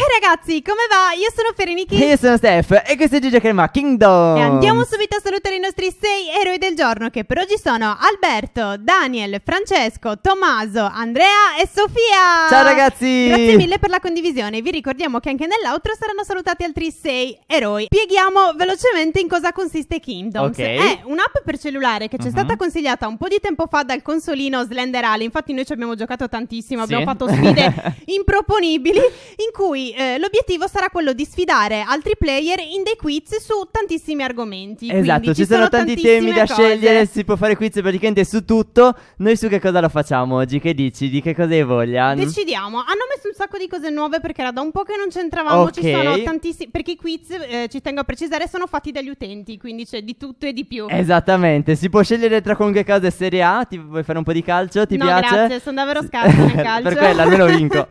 Hey eh, ragazzi, come va? Io sono Ferenichi. E io sono Steph e questo è Gigi Crema Kingdom. E andiamo subito a salutare i nostri sei eroi del giorno che per oggi sono Alberto, Daniel, Francesco, Tommaso, Andrea e Sofia. Ciao ragazzi. Grazie mille per la condivisione. Vi ricordiamo che anche nell'outro saranno salutati altri sei eroi. Spieghiamo velocemente in cosa consiste Kingdom Okay. È un'app per cellulare che ci è uh-huh. stata consigliata un po' di tempo fa dal consolino Slender Slenderale. Infatti noi ci abbiamo giocato tantissimo, sì. abbiamo fatto sfide improponibili in cui eh, l'obiettivo sarà quello di sfidare altri player in dei quiz su tantissimi argomenti. Esatto, ci, ci, sono, sono tanti temi da cose. scegliere, si può fare quiz praticamente su tutto. Noi su che cosa lo facciamo oggi? Che dici? Di che cosa hai voglia? Decidiamo. Hanno messo un sacco di cose nuove perché era da un po' che non c'entravamo. Okay. Ci sono tantissimi. Perché i quiz, eh, ci tengo a precisare, sono fatti dagli utenti, quindi c'è di tutto e di più. Esattamente, si può scegliere tra qualunque cosa e Serie A. Ti vuoi fare un po' di calcio? Ti no, piace? Grazie, sono davvero scarso nel calcio. per quello almeno vinco.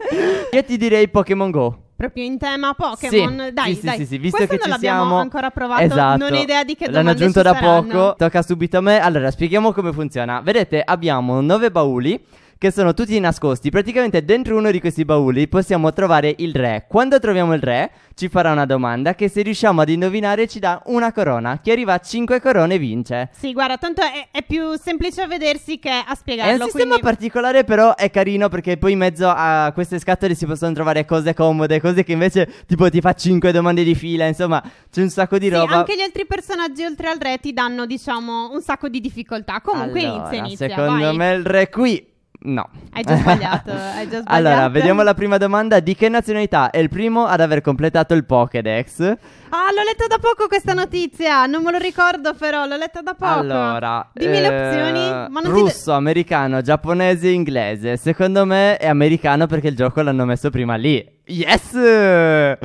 Io ti direi Pokémon Go. Proprio in tema Pokémon, sì, dai, sì, dai. Sì, sì, visto Questo che non l'abbiamo siamo... ancora provato, esatto. non ho idea di che domande L'hanno aggiunto da saranno. poco, tocca subito a me. Allora, spieghiamo come funziona. Vedete, abbiamo nove bauli che sono tutti nascosti. Praticamente dentro uno di questi bauli possiamo trovare il re. Quando troviamo il re, ci farà una domanda che se riusciamo ad indovinare ci dà una corona. Chi arriva a 5 corone vince. Sì, guarda, tanto è, è più semplice a vedersi che a spiegarlo. È un sistema quindi... particolare, però è carino perché poi in mezzo a queste scatole si possono trovare cose comode, cose che invece tipo ti fa 5 domande di fila, insomma, c'è un sacco di sì, roba. Anche gli altri personaggi oltre al re ti danno, diciamo, un sacco di difficoltà. Comunque allora, inizia, inizia. Secondo vai. me il re qui No. Hai già sbagliato. hai già sbagliato. Allora, vediamo la prima domanda. Di che nazionalità è il primo ad aver completato il Pokédex? Ah, l'ho letta da poco questa notizia. Non me lo ricordo, però l'ho letta da poco. Allora, dimmi eh, le opzioni. Ma non russo, de- americano, giapponese, inglese. Secondo me è americano perché il gioco l'hanno messo prima lì. Yes!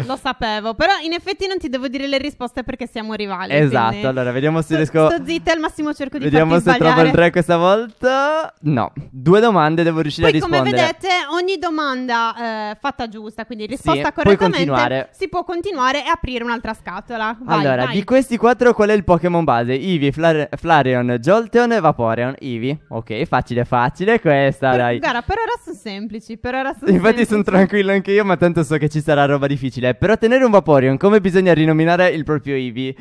Lo sapevo, però in effetti non ti devo dire le risposte perché siamo rivali. Esatto, quindi... allora vediamo se riesco. Sto zitta al massimo cerco di Vediamo se sbagliare. trovo il 3 questa volta. No, due domande devo riuscire poi, a rispondere. Come vedete, ogni domanda eh, fatta giusta, quindi risposta sì, correttamente, si può continuare e aprire un'altra la scatola. Vai, allora, vai. di questi quattro qual è il Pokémon base? Ivi, Flar- Flareon, Jolteon e Vaporeon. Ivi, Ok, facile, facile questa, per, dai. Guarda, per ora sono semplici, per ora sono Infatti sono tranquillo anche io, ma tanto so che ci sarà roba difficile. Per ottenere un Vaporeon, come bisogna rinominare il proprio Ivi?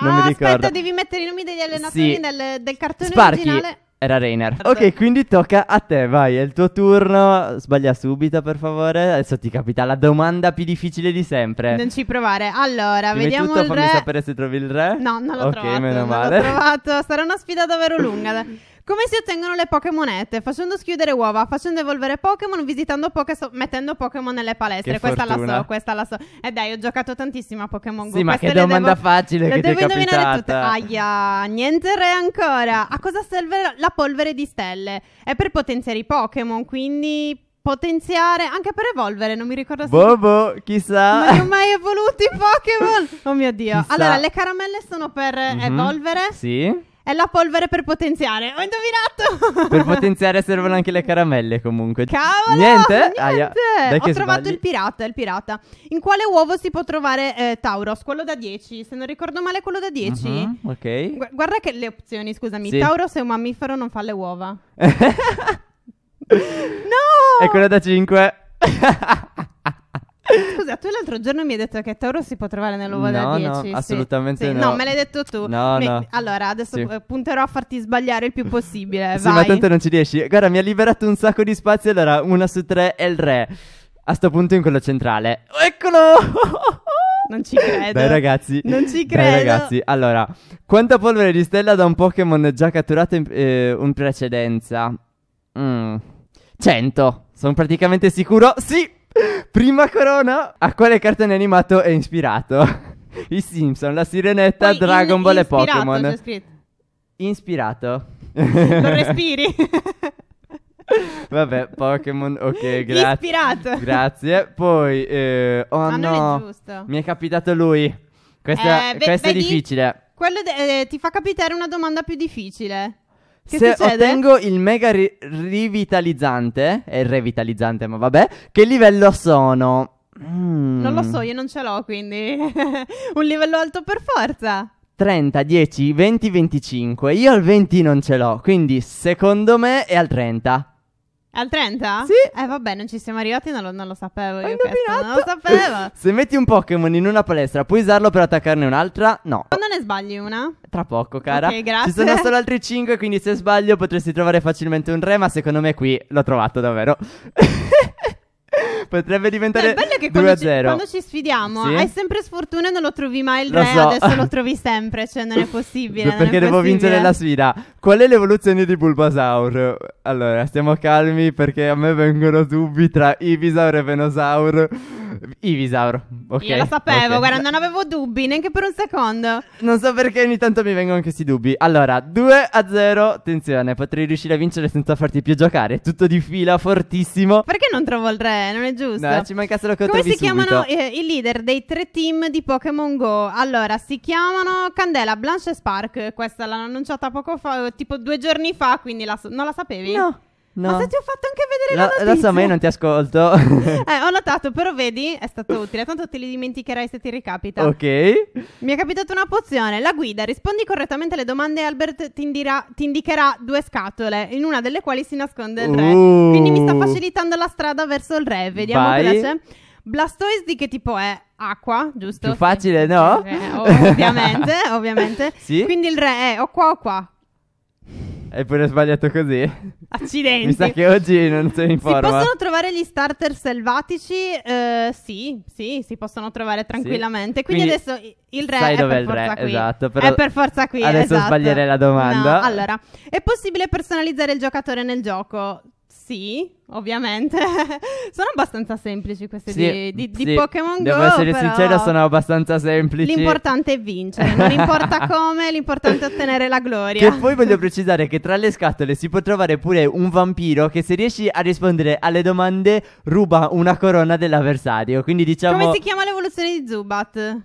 Non ah, mi ricordo. aspetta, devi mettere i nomi degli allenatori sì. del, del cartone Sparky. originale. Era Rainer. Ok, quindi tocca a te, vai, è il tuo turno. Sbaglia subito, per favore. Adesso ti capita la domanda più difficile di sempre. Non ci provare. Allora, Prima vediamo tutto, il re. fammi sapere se trovi il re. No, non l'ho okay, trovato. Ok, meno male. Non l'ho trovato. Sarà una sfida davvero lunga. Come si ottengono le Pokémonette? Facendo schiudere uova, facendo evolvere Pokémon, visitando Pokémon, mettendo Pokémon nelle palestre. Che questa fortuna. la so, questa la so. E eh dai, ho giocato tantissimo a Pokémon Go. Sì, ma Queste che domanda devo... facile le che devo ti è indovinare capitata. tutte. Aia, niente re ancora. A cosa serve la polvere di stelle? È per potenziare i Pokémon, quindi potenziare anche per evolvere. Non mi ricordo se. Bobo, chissà. Non ho mai evoluto i Pokémon. Oh mio dio. Chissà. Allora, le caramelle sono per mm-hmm. evolvere. Sì. È la polvere per potenziare. Ho indovinato. per potenziare servono anche le caramelle comunque. Cavolo! Niente? niente. Dai Ho trovato sbagli. il pirata, il pirata. In quale uovo si può trovare eh, Tauros? Quello da 10. Se non ricordo male, quello da 10. Uh-huh, mhm, ok. Gu- guarda che le opzioni, scusami. Sì. Tauros è un mammifero, non fa le uova. no! È quello da 5. Scusa, tu l'altro giorno mi hai detto che Tauro si può trovare nell'uovo no, da 10. No, assolutamente sì. no. No, me l'hai detto tu. No, mi... no. Allora, adesso sì. Eh, punterò a farti sbagliare il più possibile. sì, vai. ma tanto non ci riesci. Guarda, mi ha liberato un sacco di spazio. Allora, una su tre è il re. A sto punto in quello centrale. Eccolo! Non ci credo. Dai ragazzi. Non ci credo. Dai ragazzi. Allora, quanta polvere di stella da un Pokémon già catturato in, eh, in precedenza? Mm. 100. Sono praticamente sicuro. Sì. Prima corona, a quale cartone animato è ispirato? I Simpson, la sirenetta, Poi Dragon in- Ball e Pokémon. Ispirato. Non respiri. Vabbè, Pokémon, ok, grazie. Ispirato. Grazie. Poi, eh, oh Ah, no. non è giusto. Mi è capitato lui. Questa, Eh, ve- questa è difficile. Quello de- eh, ti fa capitare una domanda più difficile. Che se succede? ottengo il mega ri- rivitalizzante, è revitalizzante, ma vabbè, che livello sono? Mm. Non lo so, io non ce l'ho, quindi un livello alto per forza. 30, 10, 20, 25. Io al 20 non ce l'ho, quindi secondo me è al 30. Al 30? Sì. Eh vabbè, non ci siamo arrivati, non lo, non lo sapevo Ho io questo, non lo sapevo. Se metti un Pokémon in una palestra, puoi usarlo per attaccarne un'altra? No. Quando ne sbagli una? Tra poco, cara. Ok, grazie. Ci sono solo altri 5, quindi se sbaglio potresti trovare facilmente un re, ma secondo me qui l'ho trovato davvero. Potrebbe diventare no, bello che 2 a 0. Ci, quando ci sfidiamo sì? hai sempre sfortuna e non lo trovi mai il lo re, so. adesso lo trovi sempre, cioè non è possibile. non perché è devo possibile. vincere la sfida. Qual è l'evoluzione di Bulbasaur? Allora, stiamo calmi perché a me vengono dubbi tra Ibisaur e Venosaur. Ivisaur. Ok. Io lo sapevo, okay. guarda, non avevo dubbi neanche per un secondo. Non so perché ogni tanto mi vengono questi dubbi. Allora, 2 a 0. Attenzione, potrei riuscire a vincere senza farti più giocare. Tutto di fila, fortissimo. Perché non trovo il re? Non è giusto. No, ci mancassero che Come si subito. chiamano eh, i leader dei tre team di Pokémon Go? Allora, si chiamano Candela, Blanche e Spark. Questa l'hanno annunciata poco fa, tipo due giorni fa, quindi la non la sapevi? No. No. Ma se ti ho fatto anche vedere no, la notizia Adesso a me non ti ascolto Eh ho notato però vedi è stato utile Tanto te li dimenticherai se ti ricapita Ok Mi è capitata una pozione La guida rispondi correttamente alle domande Albert ti, indira- ti indicherà due scatole In una delle quali si nasconde il re uh. Quindi mi sta uh. facilitando la strada verso il re Vediamo Vai. cosa c'è Blastoise di che tipo è? Acqua, giusto? Più facile, eh, no? Eh, ovviamente, ovviamente. Sì? Quindi il re è o qua o qua, hai pure sbagliato così? Accidenti. Mi sa che oggi non sei in forma. Si possono trovare gli starter selvatici? Eh, sì, sì, si possono trovare tranquillamente. Quindi, Quindi, adesso il re sai è dov'è per il forza re, qui. Esatto, però è per forza qui. Adesso esatto. sbaglierei la domanda. No, allora, è possibile personalizzare il giocatore nel gioco? sì, ovviamente. sono abbastanza semplici queste sì, di, di, sì. di, Pokémon Go. Devo essere sincero, sono abbastanza semplici. L'importante è vincere, non importa come, l'importante è ottenere la gloria. E poi voglio precisare che tra le scatole si può trovare pure un vampiro che se riesci a rispondere alle domande ruba una corona dell'avversario. Quindi diciamo... Come si chiama l'evoluzione di Zubat?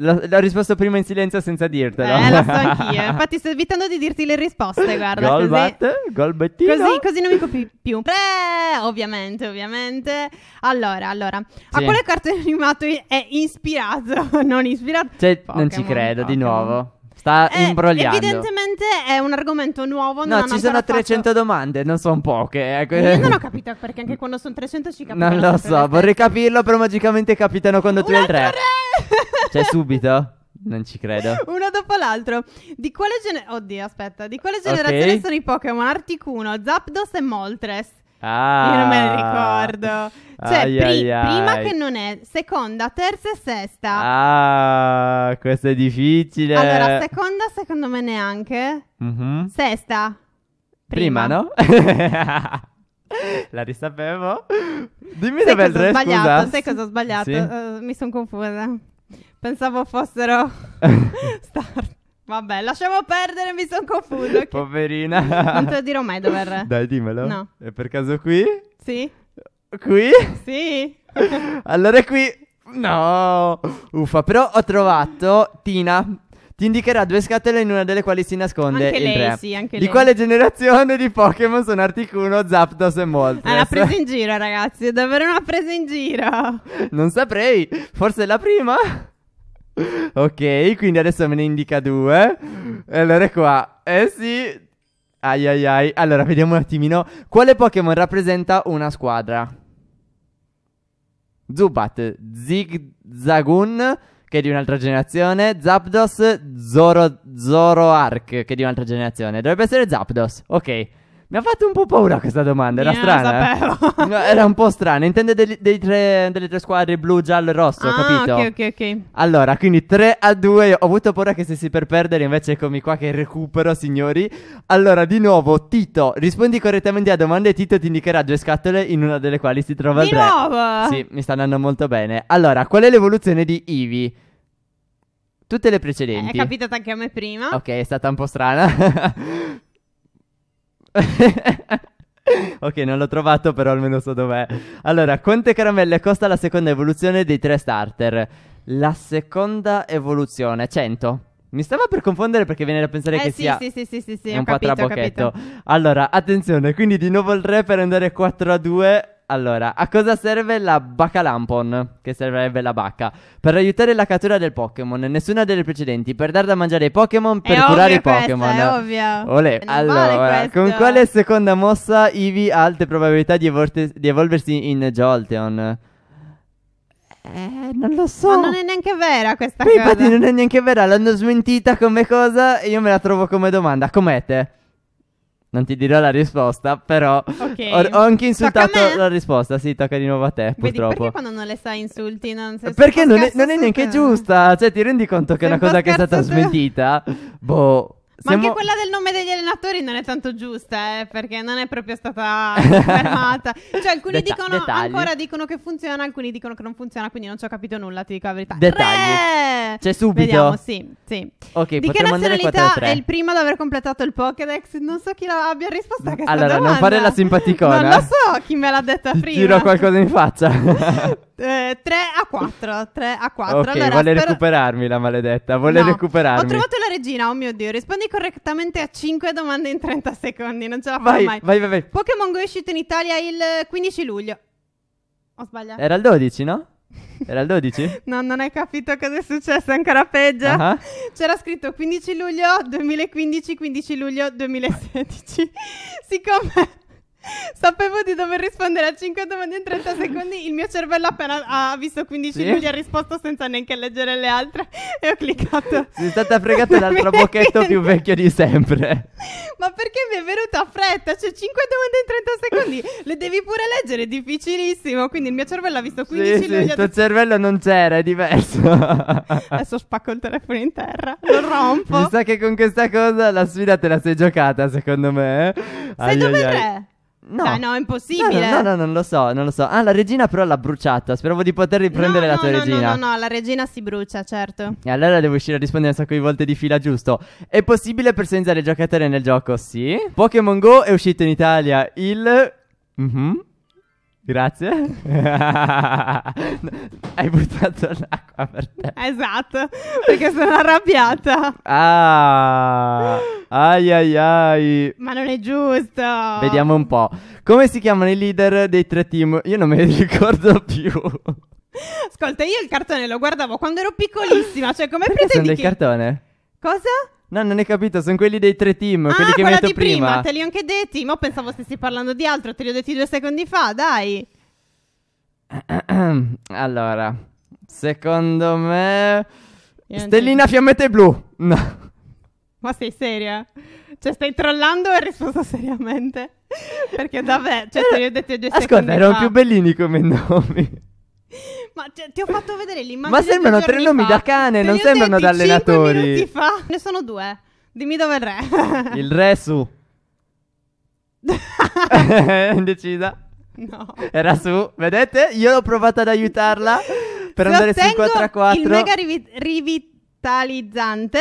L- l'ho risposto prima in silenzio senza dirtelo. Eh, lo so anch'io. Infatti sto evitando di dirti le risposte, guarda. Golbat, così... Golbettino. Così, così non mi copi più. Eh, ovviamente, ovviamente. Allora, allora. Sì. A quale cartone animato è ispirato? non ispirato? Cioè, Pokemon, non ci credo, Pokemon. di nuovo. Sta eh, imbrogliando. Evidentemente è un argomento nuovo. No, ci sono 300 fatto... domande, non sono poche. Eh. Io non ho capito perché anche quando sono 300 ci capisco. Non lo so, vorrei capirlo, però magicamente capitano quando tu hai il 3. Cioè, subito? Non ci credo. Uno dopo l'altro. Di quale generazione... Oddio, aspetta. Di quale generazione Ok. sono i Pokémon? Articuno, Zapdos e Moltres. Ah, Io non me ne ah. ricordo. Cioè, Ai, pri- ai, ai. prima che non è, seconda, terza e sesta. Ah, questo è difficile. Allora, seconda secondo me neanche. Mhm. Sesta. Prima, no? La risapevo. Dimmi Sai dove cosa ho andrei, scusa. Sai cosa ho sbagliato? Sì? Eh, mi sono confusa. Pensavo fossero star. Vabbè, lasciamo perdere, mi sono confuso. Okay. Poverina. Non te lo dirò mai dove è. Dai, dimmelo. No. È per caso qui? Sì. Qui? Sì. allora è qui. No. Uffa, però ho trovato Tina. Ti indicherà due scatole in una delle quali si nasconde anche lei, re. Sì, anche di quale generazione di Pokémon sono Articuno, Zapdos e Moltres? È una presa in giro, ragazzi. È davvero una presa in giro. Non saprei. Forse è la prima? ok, quindi adesso me ne indica due. E allora è qua. Eh sì. Ai ai ai. Allora, vediamo un attimino. Quale Pokémon rappresenta una squadra? Zubat, Zigzagoon, che è di un'altra generazione, Zapdos, Zoro, Zoroark, che è di un'altra generazione. Dovrebbe essere Zapdos, ok. Mi ha fatto un po' paura questa domanda, era yeah, strana. Eh? Sapevo. Eh? era un po' strana. Intende dei, dei tre, delle tre squadre blu, giallo e rosso, ah, capito? Ok, ok, ok. Allora, quindi 3 a 2. Ho avuto paura che stessi per perdere, invece eccomi qua che recupero, signori. Allora, di nuovo, Tito, rispondi correttamente a domande e Tito ti indicherà due scatole in una delle quali si trova di il re. Nuovo. Sì, mi sta andando molto bene. Allora, qual è l'evoluzione di Ivy? Tutte le precedenti. È capitata anche a me prima. Ok, è stata un po' strana. ok, non l'ho trovato, però almeno so dov'è. Allora, quante Caramelle Costa la seconda evoluzione dei tre starter. La seconda evoluzione, 100. Mi stava per confondere perché viene da pensare eh che sì, sia sì, sì, sì, sì, sì, un ho po' capito, trabocchetto. Allora, attenzione, quindi di nuovo il re per andare 4 a 2 allora, a cosa serve la Bacca Lampon? Che servirebbe la bacca? Per aiutare la cattura del Pokémon. Nessuna delle precedenti. Per dar da mangiare ai Pokémon. Per è curare i Pokémon. È ovvia. Olè. allora, vale con quale seconda mossa Eevee ha alte probabilità di, evolte- di evolversi in Jolteon? Eh, non lo so. Ma non è neanche vera questa Poi, cosa. Infatti, non è neanche vera. L'hanno smentita come cosa. E io me la trovo come domanda. Com'è te? Non ti dirò la risposta, però okay. ho, anche insultato la risposta. Sì, tocca di nuovo a te, Vedi, purtroppo. Perché quando non le sai insulti? Non perché non è, non è, neanche giusta. Cioè, ti rendi conto che è una cosa che è stata smentita? Boh. Ma anche quella del nome degli allenatori non è tanto giusta, eh, perché non è proprio stata fermata. Cioè, alcuni Deta- dicono dettagli. ancora dicono che funziona, alcuni dicono che non funziona, quindi non ci ho capito nulla, ti dico la verità. Dettagli. C'è subito. Vediamo, sì, sì. Ok, Di che nazionalità è il primo ad aver completato il Pokédex? Non so chi la abbia risposto a questa allora, domanda. Allora, non fare la simpaticona. non lo so chi me l'ha detta prima. Tiro qualcosa in faccia. eh, 3 a 4, 3 a 4. Ok, allora, vuole spero... recuperarmi la maledetta, vuole no. recuperarmi. Ho trovato la regina, oh mio Dio, rispondi correttamente a 5 domande in 30 secondi, non ce la fai mai. Vai, vai, vai. Pokémon Go è uscito in Italia il 15 luglio. Ho sbagliato. Era il 12, no? Era il 12? no, non hai capito cosa è successo, è ancora peggio. Uh-huh. C'era scritto 15 luglio 2015, 15 luglio 2016. Siccome Sapevo di dover rispondere a 5 domande in 30 secondi. Il mio cervello appena ha visto 15 sì? lui ha risposto senza neanche leggere le altre e ho cliccato. Sei stata fregata dal trabocchetto più vecchio di sempre. Ma perché mi è venuta fretta? Cioè 5 domande in 30 secondi, le devi pure leggere, è difficilissimo. Quindi il mio cervello ha visto 15 minuti. sì, lui. Sì, il tuo cervello non c'era, è diverso. Adesso spacco il telefono in terra, lo rompo. Mi sa che con questa cosa la sfida te la sei giocata, secondo me. Eh? Sei dove ai, ai. No. Beh, cioè, no, è impossibile. No, no, no, non lo so, non lo so. Ah, la regina però l'ha bruciata. Speravo di poter riprendere no, la no, tua no, regina. No, no, no, la regina si brucia, certo. E allora devo uscire a rispondere un sacco di volte di fila, giusto? È possibile personalizzare il giocatore nel gioco? Sì. Pokémon Go è uscito in Italia il... Mhm. Grazie. Hai buttato l'acqua per te. Esatto, perché sono arrabbiata. Ah, ai ai ai. Ma non è giusto. Vediamo un po'. Come si chiamano i leader dei tre team? Io non me li ricordo più. Ascolta, io il cartone lo guardavo quando ero piccolissima, cioè come perché pretendi sono del cartone? Cosa? No, non hai capito, sono quelli dei tre team, ah, quelli che mi hai detto prima. prima. Te li ho anche detti, ma pensavo stessi parlando di altro, te li ho detti due secondi fa, dai. Allora, secondo me... Stellina ti... fiammette blu. No. Ma sei seria? Cioè, stai trollando e hai risposto seriamente? Perché davvero, cioè, te li ho detti due Ascolta, secondi fa. Ascolta, erano più bellini come nomi. Ma ti, ti ho fatto vedere l'immagine. Ma sembrano tre nomi fa. da cane, non sembrano da allenatori. minuti fa ne sono due. Dimmi dove è il re. il re su. Indecisa. No. Era su, vedete? Io l'ho provato ad aiutarla per Se andare su 4 a 4. Il mega rivi- rivitalizzante.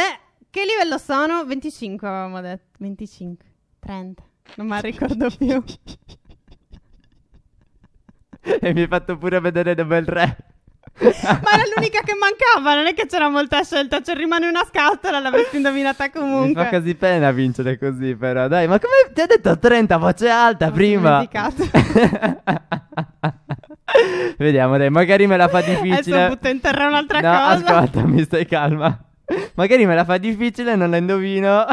Che livello sono? 25 avevamo detto. 25, 30. Non me la ricordo più. e mi hai fatto pure vedere The Bel Re. Ma era l'unica che mancava, non è che c'era molta scelta, cioè rimane una scatola, l'avresti indovinata comunque. Mi fa così pena vincere così però, dai, ma come ti ho detto 30 voce alta Ho prima? Vediamo, dai, magari me la fa difficile. Adesso butto in terra un'altra no, cosa. No, ascolta, mi stai calma. Magari me la fa difficile, non la indovino.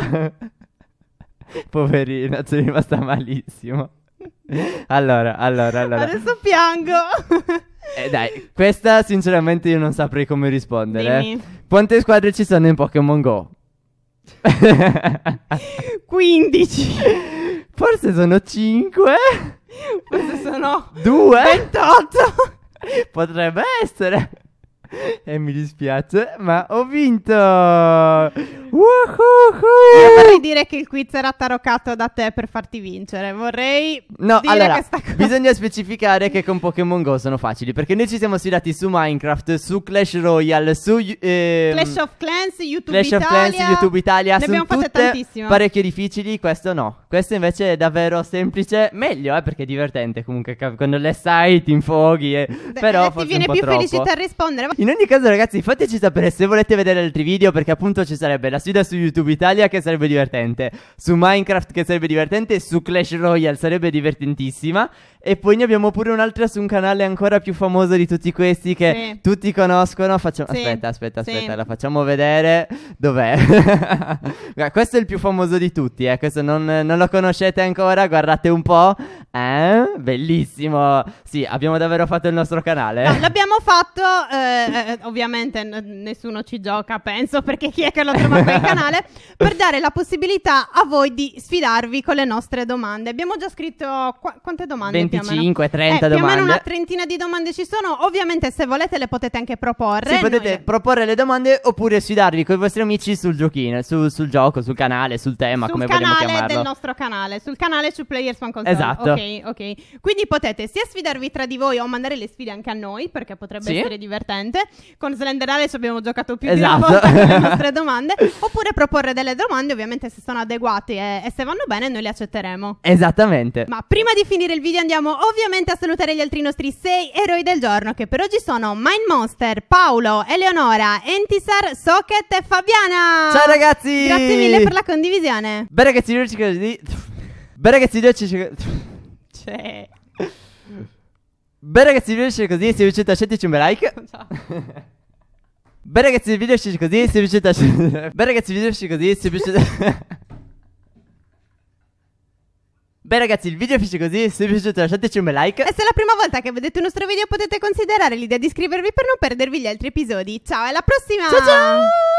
Poverina, ci è rimasta malissimo allora, allora, allora. Adesso piango. eh, dai, questa sinceramente io non saprei come rispondere. Eh. Dimmi. Quante squadre ci sono in Pokémon Go? 15. Forse sono 5. Forse sono 2. 28. Potrebbe essere. e mi dispiace, ma ho vinto! Woohoo! Io vorrei dire che il quiz era taroccato da te per farti vincere. Vorrei no, dire allora, questa cosa. Bisogna specificare che con Pokémon Go sono facili, perché noi ci siamo sfidati su Minecraft, su Clash Royale, su eh, Clash of Clans, YouTube Clash Italia. Clash of Clans, YouTube Italia, ne abbiamo fatte tantissime. Parecchio difficili, questo no. Questo invece è davvero semplice, meglio, eh, perché è divertente comunque quando le sai eh, ti infoghi, eh. però ti viene più troppo. felicità a rispondere. In ogni caso, ragazzi, fateci sapere se volete vedere altri video, perché appunto ci sarebbe la sfida su YouTube Italia che sarebbe divertente, su Minecraft che sarebbe divertente, su Clash Royale sarebbe divertentissima. E poi ne abbiamo pure un'altra su un canale ancora più famoso di tutti questi che sì. tutti conoscono. Facciamo... Sì. Aspetta, aspetta, aspetta, sì. la facciamo vedere. Dov'è? questo è il più famoso di tutti, eh. Questo non, non lo conoscete ancora, guardate un po'. Eh? Bellissimo. Sì, abbiamo davvero fatto il nostro canale. No, l'abbiamo fatto. Eh, eh ovviamente n- nessuno ci gioca, penso, perché chi è che lo trova qui in canale? Per dare la possibilità a voi di sfidarvi con le nostre domande. Abbiamo già scritto qu- quante domande? 25, 30 eh, domande. Più o meno eh, una trentina di domande ci sono. Ovviamente, se volete, le potete anche proporre. Sì, potete Noi... proporre le domande oppure sfidarvi con i vostri amici sul giochino, su, sul gioco, sul canale, sul tema, sul come vogliamo chiamarlo. Sul canale del nostro canale, sul canale su Players One Console. Esatto. Okay ok, Quindi potete sia sfidarvi tra di voi o mandare le sfide anche a noi, perché potrebbe Sì. essere divertente. Con Slender Alice abbiamo giocato più di una esatto. volta con le nostre domande. Oppure proporre delle domande, ovviamente se sono adeguate e, e se vanno bene, noi le accetteremo. Esattamente. Ma prima di finire il video andiamo ovviamente a salutare gli altri nostri sei eroi del giorno che per oggi sono Mind Monster, Paolo, Eleonora, Entisar, Socket e Fabiana. Ciao ragazzi! Grazie mille per la condivisione. Bene ragazzi, io ci credo di... Bene ragazzi, io ci credo c'è. Cioè. Beh ragazzi, il video esce così, se vi è piaciuto lasciateci un bel like. Beh ragazzi, il video è così, se vi piace lasciateci... Beh ragazzi, il video esce così, se vi piace... Beh ragazzi, il video finisce così, se vi è piaciuto lasciateci un bel like. E se è la prima volta che vedete il nostro video potete considerare l'idea di iscrivervi per non perdervi gli altri episodi. Ciao, alla prossima! Ciao ciao!